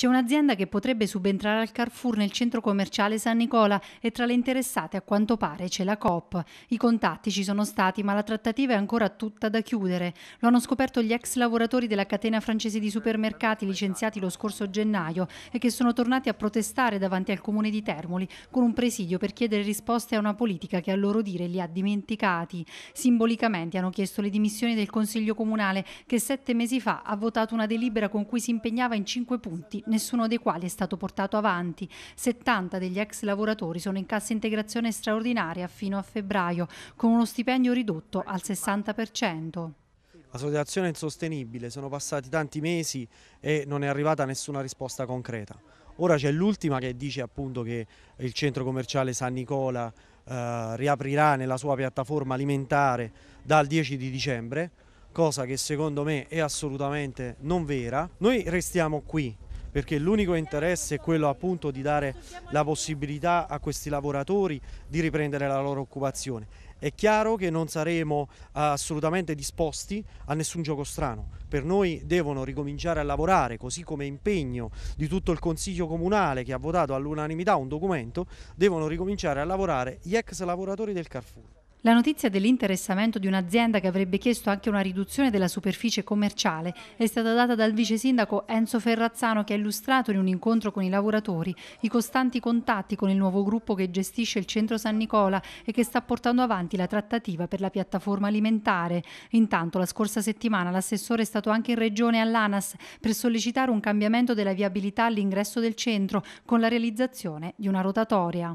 C'è un'azienda che potrebbe subentrare al Carrefour nel centro commerciale San Nicola e tra le interessate a quanto pare c'è la COP. I contatti ci sono stati ma la trattativa è ancora tutta da chiudere. Lo hanno scoperto gli ex lavoratori della catena francese di supermercati licenziati lo scorso gennaio e che sono tornati a protestare davanti al comune di Termoli con un presidio per chiedere risposte a una politica che a loro dire li ha dimenticati. Simbolicamente hanno chiesto le dimissioni del Consiglio Comunale che sette mesi fa ha votato una delibera con cui si impegnava in cinque punti nessuno dei quali è stato portato avanti. 70 degli ex lavoratori sono in cassa integrazione straordinaria fino a febbraio, con uno stipendio ridotto al 60%. La situazione è insostenibile, sono passati tanti mesi e non è arrivata nessuna risposta concreta. Ora c'è l'ultima che dice appunto che il centro commerciale San Nicola eh, riaprirà nella sua piattaforma alimentare dal 10 di dicembre, cosa che secondo me è assolutamente non vera. Noi restiamo qui perché l'unico interesse è quello appunto di dare la possibilità a questi lavoratori di riprendere la loro occupazione. È chiaro che non saremo eh, assolutamente disposti a nessun gioco strano. Per noi devono ricominciare a lavorare, così come impegno di tutto il Consiglio Comunale che ha votato all'unanimità un documento, devono ricominciare a lavorare gli ex lavoratori del Carrefour. La notizia dell'interessamento di un'azienda che avrebbe chiesto anche una riduzione della superficie commerciale è stata data dal vice sindaco Enzo Ferrazzano che ha illustrato in un incontro con i lavoratori i costanti contatti con il nuovo gruppo che gestisce il centro San Nicola e che sta portando avanti la trattativa per la piattaforma alimentare. Intanto la scorsa settimana l'assessore è stato anche in regione all'ANAS per sollecitare un cambiamento della viabilità all'ingresso del centro con la realizzazione di una rotatoria.